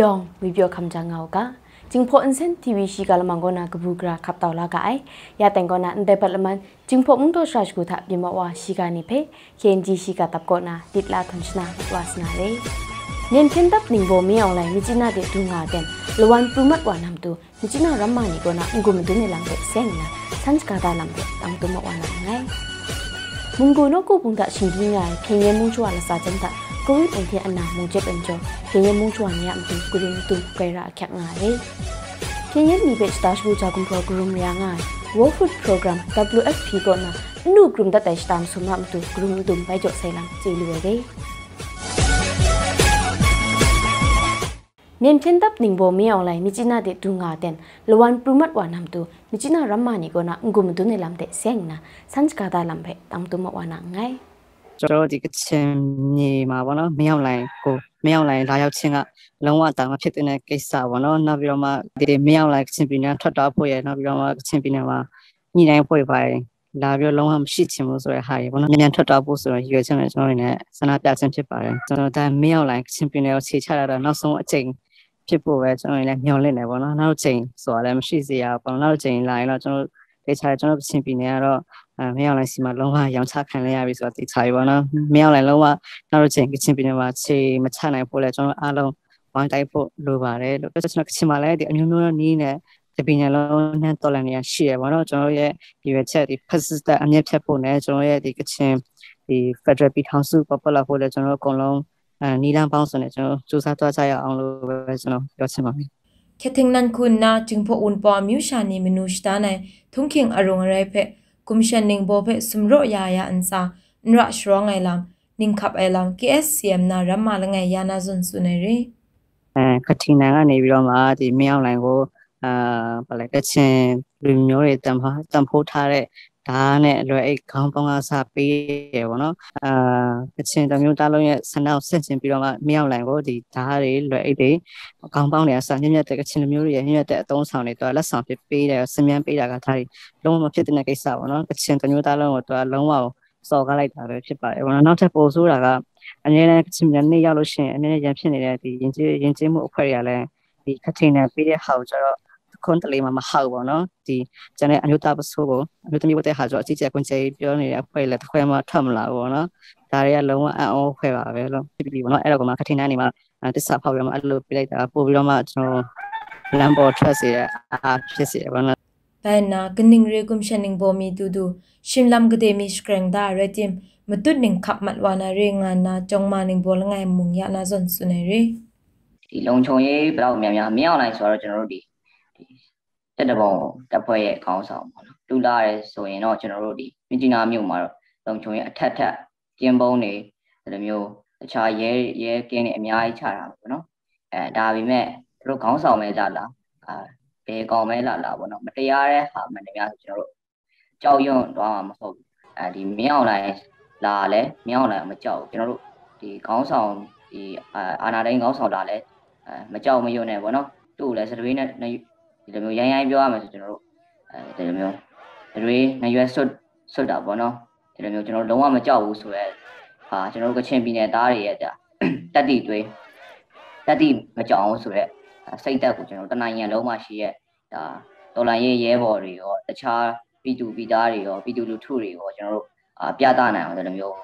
ยองมีเบียวคำจางเงากะจึงพออินเซนทีวีชีกาลมังกนากบูกราขับเตาลากายยาแต่งกนาอันเดปัลมันจึงพอมุงตัวชาชกุทะบิมว่าชีกานิเพเคนจีชีกาตับกนาติดลาทันชนาวาสนาเลยเนียนเคนตับหนิงโบมีออนไลน์มิจินาเดตุงาเต็มลวันปรุมัดวานำตัวมิจินารัมมานิกนาอุกุมตุนในลังเดเซนนะสันสกาตาลังเดตังตัวมาวานังไงมุงโกโนกุปุงตะชิงกิงไงเพียงเยมุงชัวละซาจันตะကိုရင်အိမ်ထဲအနာမူချက်ပင်ကျော်ရင်ရမူးချွာနေရမတူကိုရင်တူကွဲရာခက်ငါလေရင်ရမီဘက်စတာရှ်ဘူချာကွန်ပရိုဂရုမရငါ World Food Program WFP ကိုနာနုဂရုမ်ဒတ်တိုင်စတမ်ဆုမမတူဂရုမ်ဒုံပိုင်ကျော်ဆိုင်လမ်ချီလူဝဲလေမြန်ချင်းတပ်နင်းဘောမီအွန်လိုင်းမိချနာတဲ့ဒူငါတဲ့လဝန်ပရမတ်ဝါနမ်တူမိချနာရမ္မာနီကိုနာငုမဒုန်လမ်တဲ့ဆ ेंग နာစန်ချကာဒါလမ်ဖဲတမ်တူမဝါနာငိုင်ကျွန်တော်ဒီကချင်မြေမှာပေါ့နော်မရောက်လိုင်းကိုမရောက်လိုင်းလာရောက်ခြင်းကလုံးဝတာမဖြစ်တဲ့ကိစ္စပေါ့နော်နောက်ပြီးတော့မှဒီမရောက်လိုင်းကချင်ပြည်နယ်ထွက်သွားဖို့ရနောက်ပြီးတော့မှကချင်ပြည်နယ်မှာညှိနှိုင်းဖွဲ့ပါတယ်လာပြီးလုံးဝမရှိချင်ဘူးဆိုတဲ့ဟာရေပေါ့နော်မြန်မြန်ထွက်သွားဖို့ဆိုတော့ရွေးချင်တယ်ကျွန်တော်လည်းဆန္ဒပြခြင်းဖြစ်ပါတယ်ကျွန်တော်ဒါမရောက်လိုင်းကချင်ပြည်နယ်ကိုခြေချရတော့နောက်ဆုံးအချိန်ဖြစ်ဖို့ပဲကျွန်တော်လည်းမျှော်လင့်နေပေါ့နော်နောက်ချိန်ဆိုတာလည်းမရှိစေရပေါ့နောက်ချိန်လာရင်တော့ကျွန်တော်ဒေချာကျွန်တော်ပြင်ပြနေရတော့အဲမင်းအောင်လိုင်းစီမှာလုံးဝရောင်ချခံလဲရပြီဆိုတာသိချာပြီပေါ့နော်မင်းအောင်လိုင်းလုံးဝနောက်တစ်ချိန်ကချင်ပြည်နယ်မှာခြေမချနိုင်ဖို့လဲကျွန်တော်အားလုံးဝိုင်းတိုက်ဖို့လိုပါတယ်လို့ကျွန်တော်ကချင်မှာလဲဒီအမျိုးမျိုးနီးနဲ့တပညာလုံးနဲ့တော်လန်နေရရှိရပါတော့ကျွန်တော်ရဲ့ဒီဝက်ချက်ဒီ persistent အမြင့်ဖြတ်ဖို့နဲ့ကျွန်တော်ရဲ့ဒီကချင်ဒီ federal ပြည်ထောင်စုပေါ်ပေါ်လာဖို့လဲကျွန်တော်အကုန်လုံးအဲနီလန်ပေါင်းစုံနဲ့ကျွန်တော်စူးစမ်းတွားကြရအောင်လို့ပဲကျွန်တော်ပြောချင်ပါတယ်ခက်ထင်းနန်ခုနာจึงพออุนปอมิวชานีมนุษย์ตาในทุ่งเคียงอรงอะไรเพกุมเชนนิงโบเพสุมโรยายาอันซานระชรองไงลำนิงขับไอลำ KSCM နာရမလငယ်ယာနာစွန်စွနေရီအဲကတိနာကနေပြီးတော့မှဒီမြောင်းလိုင်းကိုအာဘာလဲကချင်လူမျိုးတွေတံဖိုးတံဖိုးထားတဲ့ဒါနဲ့အလွယ်အိတ်ခေါင်းပေါင်းကစပေးရပေါ့နော်အာကချင်တမျိုးသားလုံးရဲ့ဆန္ဒကိုဆင့်ကျင်ပြီးတော့မှမြောက်လိုင်ကိုဒီဓာတ်တွေလွယ်အိတ်တွေခေါင်းပေါင်းတွေကစမြင့်မြတ်တဲ့ကချင်မျိုးတွေရဲ့မြင့်မြတ်တဲ့အသုံးဆောင်တွေတော့လက်ဆောင်ဖြစ်ပေးတယ်စင်မြန်းပေးတာကဒါတွေလုံးဝမဖြစ်တဲ့ကိစ္စပေါ့နော်ကချင်တမျိုးသားလုံးကိုတော့လုံးဝစော်ကားလိုက်တာပဲဖြစ်ပါတယ်ပေါ့နော်နောက်ထပ်ပို့ဆိုးတာကအများနဲ့ကချင်မြန်နေရောက်လို့ရှိရင်အများနဲ့ရန်ဖြစ်နေတဲ့ဒီရင်ကျေးရင်ကျေးမှုအခွင့်အရေးလည်းဒီကထင်နဲ့ပေးတဲ့ဟာကိုကျတော့ခွန်းတလေးမှာမဟုတ်ဘူးနော်ဒီကျန်တဲ့အမျိုးသားပစိုးကိုအမျိုးသမီးဝတ်တဲ့ဟာဆိုအကြီးကျယ်ကွန်ချေပြောနေတဲ့အဖွဲ့လည်းတစ်ခွဲမှထွက်မလာဘူးနော်ဒါတွေကလုံးဝအံ့ဩဖွဲ့ပါပဲလို့ဖြစ်ပြီးပေါ့နော်အဲ့တော့ကမှခထင်းနိုင်နေမှာတစ္ဆာဖောက်ပြီးမှအဲ့လိုပြလိုက်တာပို့ပြီးတော့မှကျွန်တော်လမ်းပေါ်ထွက်စေရအာဖြစ်စေရပေါ့နော်แต่นะกนิ่งเรื่องกุมชนิงบ่มีดูดูชิมลำก็เดมิสแกรงได้เรติมมตุดหนึ่งขับมัดวานาเรงานนะจงมาหนึ่งบ่ละไงมุงยะนะจนสุนเรဒီလုံခြုံရေးဘယ်လောက်များများမရောက်နိုင်ဆိုတော့ကျွန်တော်တို့ဒီတက်တပုံတက်ဖွဲ့ရဲ့ခေါင်းဆောင်ပေါ့နော်လူလာရဲဆိုရင်တော့ကျွန်တော်တို့ဒီမြင်းကြီးနာမြို့မှာတော့လုံချုံရဲ့အထက်ထက်ကျင်းပုံးနေဒီလိုမျိုးတခြားရဲရဲကင်းနေအများကြီးခြားတာပေါ့နော်အဲဒါပေမဲ့သူတို့ခေါင်းဆောင်မဲလာလာအာဘယ်ကောင်မဲလာလာပေါ့နော်မတရားတဲ့ဟာမှန်တယ်များဆိုကျွန်တော်တို့ကြောက်ရွံ့သွားမှာမဟုတ်ဘူးအဲဒီမင်းအောင်လိုင်းလာလဲမင်းအောင်လိုင်းမကြောက်ကျွန်တော်တို့ဒီခေါင်းဆောင်ဒီအာနာတိုင်းခေါင်းဆောင်လာလဲမကြောက်မရွံ့နဲ့ပေါ့နော်သူ့ကိုလည်းစတပေးနဲ့ဒီလိုမျိုးရိုင်းရိုင်းပြောရမယ်ဆိုကျွန်တော်တို့အဲဒီလိုမျိုးတွေနရွယ်ဆွတ်ဆွတ်တာပေါ့နော်ဒီလိုမျိုးကျွန်တော်လုံးဝမကြောက်ဘူးဆိုရဲဟာကျွန်တော်တို့ကချင်ပြည်နယ်သားတွေရဲ့တတ်တိတွေးတတ်တိမကြောက်အောင်ဆိုရဲစိတ်သက်ကိုကျွန်တော်တနိုင်ငံလုံးမှာရှိရဲ့ဒါတော်လိုင်းရဲ့ရဲဘော်တွေရောတခြားပြည်သူပြည်သားတွေရောပြည်သူလူထုတွေရောကျွန်တော်တို့ပြသနိုင်အောင်ဒီလိုမျိုး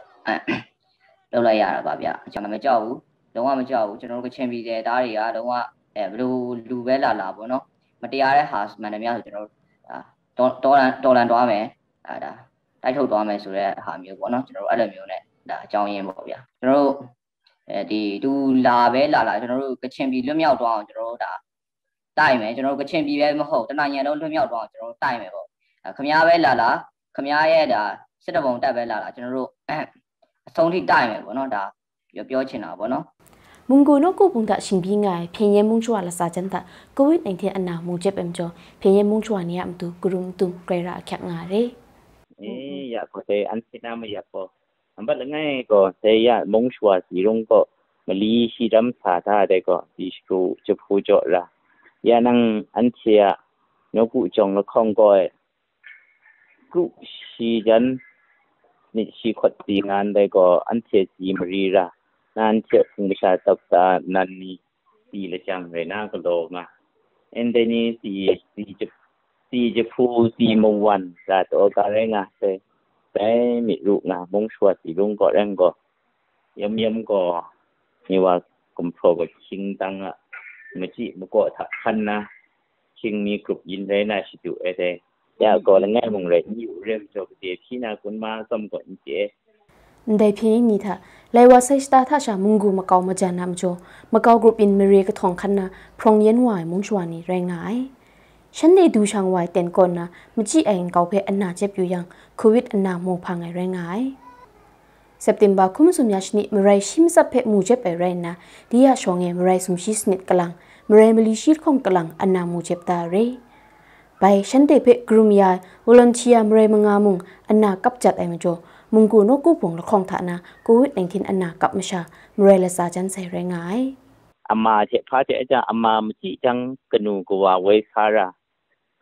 လုပ်လိုက်ရတာပါဗျကျွန်တော်မကြောက်ဘူးလုံးဝမကြောက်ဘူးကျွန်တော်တို့ကချင်ပြည်နယ်သားတွေကလုံးဝအဲဘယ်လိုလူပဲလာလာပေါ့နော်မတရားတဲ့ဟာမှန်တယ်များဆိုကျွန်တော်တို့ဒေါ်လန်ဒေါ်လန်တွားမယ်အဲဒါတိုက်ထုတ်သွားမယ်ဆိုတဲ့ဟာမျိုးပေါ့နော်ကျွန်တော်တို့အဲ့လိုမျိုး ਨੇ ဒါအကြောင်းရင်းပေါ့ဗျာကျွန်တော်တို့အဲဒီသူလာပဲလာလာကျွန်တော်တို့ကချင်ပြည်လွတ်မြောက်သွားအောင်ကျွန်တော်တို့ဒါတိုက်မယ်ကျွန်တော်တို့ကချင်ပြည်ပဲမဟုတ်တနင်္ဂနွေလုံးလွတ်မြောက်သွားအောင်ကျွန်တော်တို့တိုက်မယ်ပေါ့ခမားပဲလာလာခမားရဲ့ဒါစစ်တဘုံတက်ပဲလာလာကျွန်တော်တို့အဆုံးထိတိုက်မယ်ပေါ့နော်ဒါပြောပြောချင်တာပေါ့နော်문고노고분가신빙가에핀예뭉추와라사젠다코비드19안나모제뱀죠핀예뭉추와니야암두구름툼그레라캬가레에야포테안티나마야포 ambat lengai ko saya mong shua sirong ko mali shi dam sa ta de ko di shu chu phu jo la ya nang an chia nyo ku chong la khong ko e ku shi jan ni shi khot ti ngan de ko an chia ji mari ra nan che mi sha tap ta nan ni ti le chang ve na ko do ma en de ni ti ti che phu ti mo wan ra to ka re nga se pe mi ru na mong shua ti lung ko reng ko yam yam ko ni wa kum pho ko ching tang a mà chị mà có thật khăn na chừng mi cục yên thế na chỉ tụ ở đây ya có là nghe mong lại nhiều rem cho cái tiền khi nào cũng mà xong còn chế ไดเพีงนี้เถอะเลยว่าเซสตาท่าชามุงกูมาเกามาจานามโจมาเกากรุปอินเมเรียกระทองคันนะพรองเย็นวายมุงชวานีแรงงายฉันได้ดูช่างวายเต็นก่อนนะมันจี้เองเกาเพออันนาเจ็บอยู่ยังโควิดอันนาโมพังไงแรงงายเซปติมบาคุมสุมยาชนิมไรชิมสับเพมูเจ็บไปแรงนะดียาชองเงมไรสุมชิสนิดกลังมไรมลิชิดองกลังอันนามูเจ็บตาเรไปฉันได้เพกรุมยาวอลนเชียมไรมงามุงอันนากับจัดไอมโจมุงกูโนกูผงละคองทะนะกูวิดเองคินอันนากับมชามเรลสาจันใส่แรงไงอามาเทพาเทอาจารย์อามามิจังกนูกวาเวคารา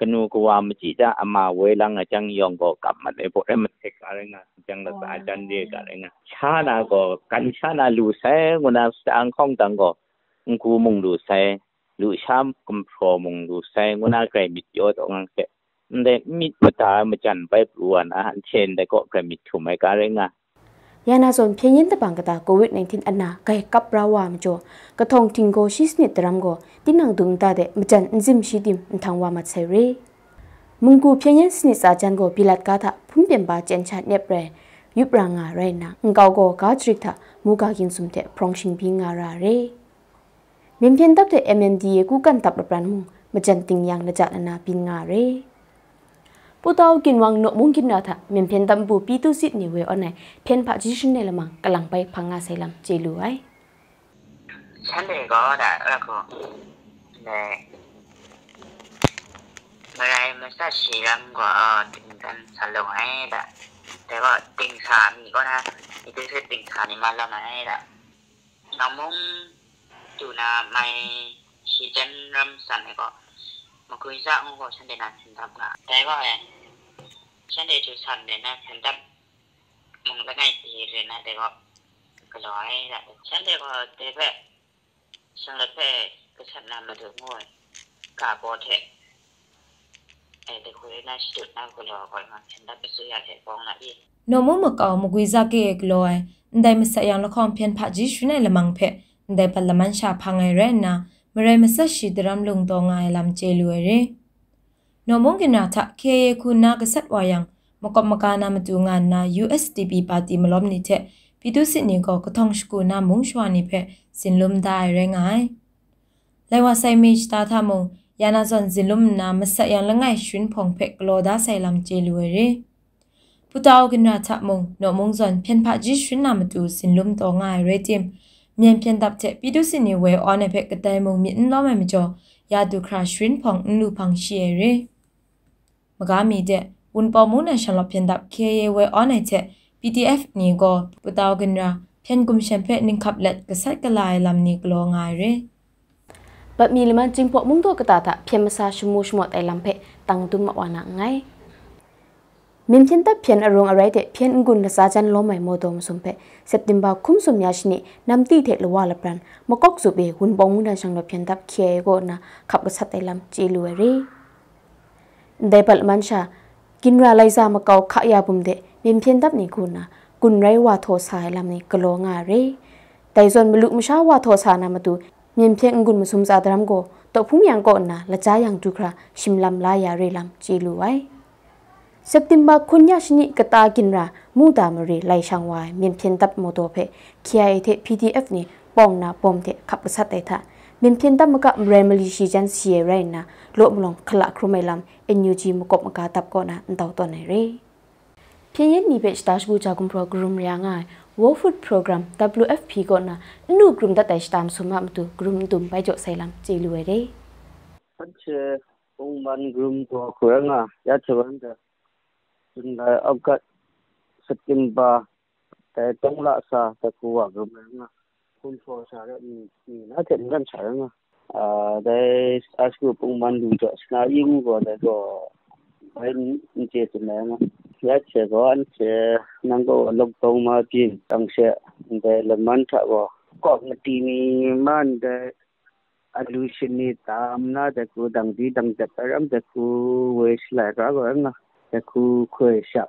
กนูกวามจิจาอามาเวลังอาจังยองก็กลับมาไอ้พวกไอ้มันเทคอะไรงะจังละสาจันเดียกอะไรงะชานาก็กันชานาลูแซงนาสังข้องตังก็กูมุงลูแซลูชามกุมพรมุงลูแซงนาไกรมิดยอดองเกแต่มีปตามาจันไปปลวนอาหารเชนแต่ก็กระมิดถุมไอกาเรงอ่ะยานาส่วนเพียงยินตะบังกตาโควิด19อันนาไกกับราวามโจกระทงทิงโกชิสนิตรัมโกตินังดุงตาเดมจันอินซิมชิดิมอันทางวามาเซเรมึงกูเพียงยินสนิสอาจันโกปิลัดกาทะพุ่มเปียมบาเจนชาเนเปรยุบรางาไรนะงกาวโกกาจริกทะมูกากินสุมเตพรองชิงพิงาราเรเมียนเพียนตับเต MNDA กูกันตับรับรันมุงมจันติงยังนะจัดอนาปินงาเร bu tao kin hoàng nội mung kin nào thà mình phen tâm bu pi tu về ni này on nai phen pha này là ne la ma bay pai phanga sai lang chế lưu ấy san de go đã ra cô ne mà đây mà sao chỉ làm của tình thân sản lượng ấy đã thế gọi tình sản thì có ha thì tôi sẽ tình sản thì mà làm hay đã nó muốn chủ là mày chỉ chân lâm sản này có mkuiza ungo chande na sindabga daiwa ya chande chu chande na sindab mungda na iri na daiwa kaloi ya chande ko daiwa sindabpe kachan na madu ngoi ka bo te ai de kuri na shidut na kulo koi ma sindab su ya te bong na i no mo makao mkuiza ke ek loi ndai msa yang lakhom phian pha ji shune lamang phe ndai pa laman sha phangai re na မရမဆက်ရှိဒရမ်လုံတော့ငိုင်လမ်ကျေလူရဲနော်မုန်ကနာထခေယခုနာကဆက်ဝါယံမကမကနာမတူငါနာ USDP ပါတီမလောမနိချက်ပြည်သူစစ်နေကကထောင်ရှိကိုနာမုံရွှာနေဖက်စင်လုံဒိုင်ရငိုင်လေဝဆိုင်မေချတာထမုံယာနာဇွန်စင်လုံနာမဆက်ယံလငိုင်ရှင်ဖုံဖက်ကလောဒါဆိုင်လမ်ကျေလူရဲပူတောကနာထမုံနော်မုံဇွန်ဖျန်ဖာဂျီရှင်နာမတူစင်လုံတော့ငိုင်ရဲတင်မြန်ပြန်တပ်ချက်ပြည်သူစစ်နေဝဲအော်နေဖက်ကတိုင်မုံမြင့်လောမမကျော်ရာသူခရာရှင်ဖောင်အန်လူဖောင်ရှီရဲမကားမီတဲ့ဝန်ပေါ်မုန်နဲ့ရှလော့ပြန်တပ်ခေရဲဝဲအော်နေချက် PDF နေကိုပတောက်ကန်ရာဖျန်ကုမ်ရှန်ဖက်နင်းခပ်လက်ကဆက်ကလိုင်လမ်နီကလောငိုင်ရဲบัดมีเลมันจิงพอมุงตัวกระตาตะเพียมมาซาชุมูชมอดไอลัมเพตังตุมมะวานะไง Mimpin ta pian arong arai te pian ngun na sa jan lomai mo dom sumpe September khum sum yashni namti the lwa la pran mokok zu be hun bong na sang na pian tap khye go na khap sa te lam chi luwe re Depal mansha kinra laiza makau kha ya bum de mimpin tap ni kun na kun rai wa tho sai lam ni klo nga re Tai zon mlu msha wa tho sa na matu mimpin ngun musum za dram go to phum yang ko na la cha yang tu khra shimlam la ya re lam chi luwai စက်တင်ဘာခုညရှိနိကတာกินရာမူတာမရီလိုက်ဆောင်ဝိုင်မြင်ဖြင်တပ်မတော်ဖေ KIA တဲ့ PDF နိပေါင်နာပုံတဲ့ခပ်ပစတ်တဲ့သာမြင်ဖြင်တပ်မကမရမလီရှိချန်စီရဲနာလို့မလုံခလခရမေလမ် NUG မကော့မကတပ်ကောနာအန်တော်တော်နေရီဖြင်းရင်နိဘေ့စတာရှ်ဘူဂျာကွန်ပရိုဂရမ်ရငိုင် World Food Program WFP ကိုနာနုဂရုမ်ဒတ်တိုင်စတမ်ဆုမမတူဂရုမ်တုမ်ပိုင်ကြဆိုင်လမ်ကျေလွယ်ရဲဟုတ်ချေပုံမှန်ဂရုမ်ကိုခွဲငါရချဝန်တဲ့ chung lai au ka september ta tong la sa ta ku wa ga ma nga kun fo sa ga ni ni na te ngan sa nga a dai a sku pung man du jo sna ying go da go bai ni che tu na nga ya che go an che nang go lok tong ma pin tang se dai le man tha go ko ma ti ni anh lưu allusion ni tam na da ku dang di dang da ram da ku we sla ra go nga จะคูเคยชับ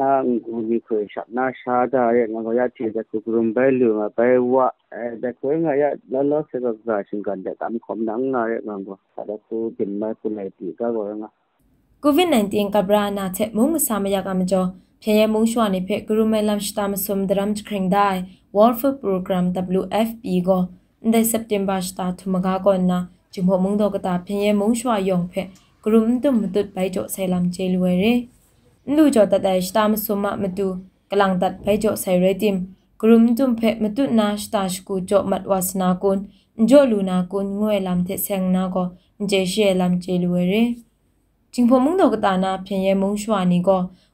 นางกูมีเคยชับนาชาดาเนี่ยงก็ยาที่จะคูกรุมเบลูมาไปว่าเออแต่เคยงยาแล้วลอสก็กาชิงกันแต่ตามขอมนังนาเนี่ยงก็แต่คูเป็นมาคูไหนตีก็ก็ง COVID-19 ကဗရာနာချက်မုံမဆာမရကမကျော်ဖျံရမုံရွှာနေဖက်ဂရုမဲလမ်စတာမစုံဒရမ်ခရင်ဒိုင် World Food Program WFP ကိုใน September စတာထမကားကောနာဂျုံမုံတော့ကတာဖျံရမုံရွှာယုံဖက်กรุมตุมตุดไปโจไซลัมเจลวยเรลูจอตัดไอสตามสุมะมตุกลังตัดไปโจไซเรติมกรุมตุมเพมตุนาสตาชกูโจมัดวาสนากุนโจลูนากุนงวยลัมเทเซงนาโกเจเชลัมเจลวยเรจิงพมุงดอกตานาเพียงเยมุงชวานีโก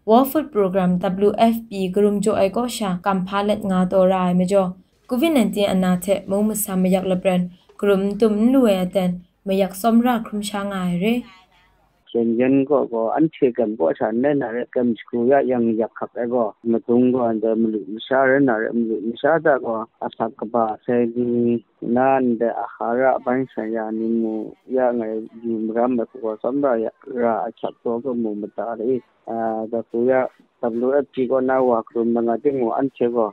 World Food Program WFP กรุมโจไอโกชากำพาเล็ดงาตัวรายมจอ COVID-19 อนาเทมงมสามยักละเปรนกรุมตุมลวยอเตนมยักสมราครุมชางายเร chen yen go go an che kan go cha ne na re kam chu ya yang ya khap e go ma tung go an de mu lu sha re na re mu lu sha da go a sa ka ba se di nan de a ha ra ban sa ya ni mu ya ngai ju ram ma ko sam da ya ra a cha to go mu ma ta re a da ku ya tam lu a chi go na wa kru ma nga de ngo an che go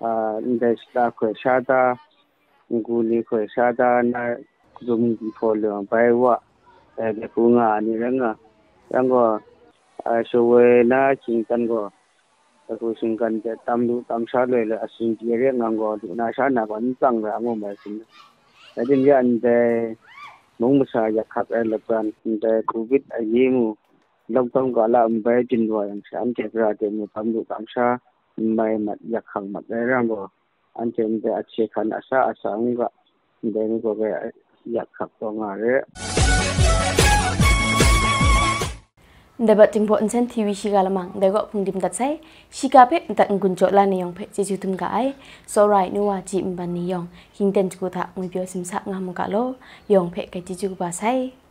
a de sta ko sha da กูนี่เคยชาดานะกุมดีพอเลยไปว่า cái khu ngà như răng à răng có số về na chính cần có cái khu sinh cái tâm đủ tâm sát rồi là sinh kia riêng ngang có đủ na sát na còn tăng ra ngon mà sinh cái chân anh thế muốn một sao giặc khắp em lập đoàn thế covid ở gì mu long tông gọi là ông bé trình rồi anh sẽ ra thì một tâm đủ tâm sát mày mặt giặc khẳng mặt đấy răng anh chị em thế anh sẽ khăn asa asa ngon vậy đây nó có cái giặc khắp con đấy Dapat tingpo insen tiwi shiga lamang dago pung dim dat sai shiga pe dat ngun jo la ne yong pe ji ju tum ga ai so right nu wa ji mban ni yong hing den ju tha ngui bio sim sa nga mu ka lo yong pe ka ji ju ba sai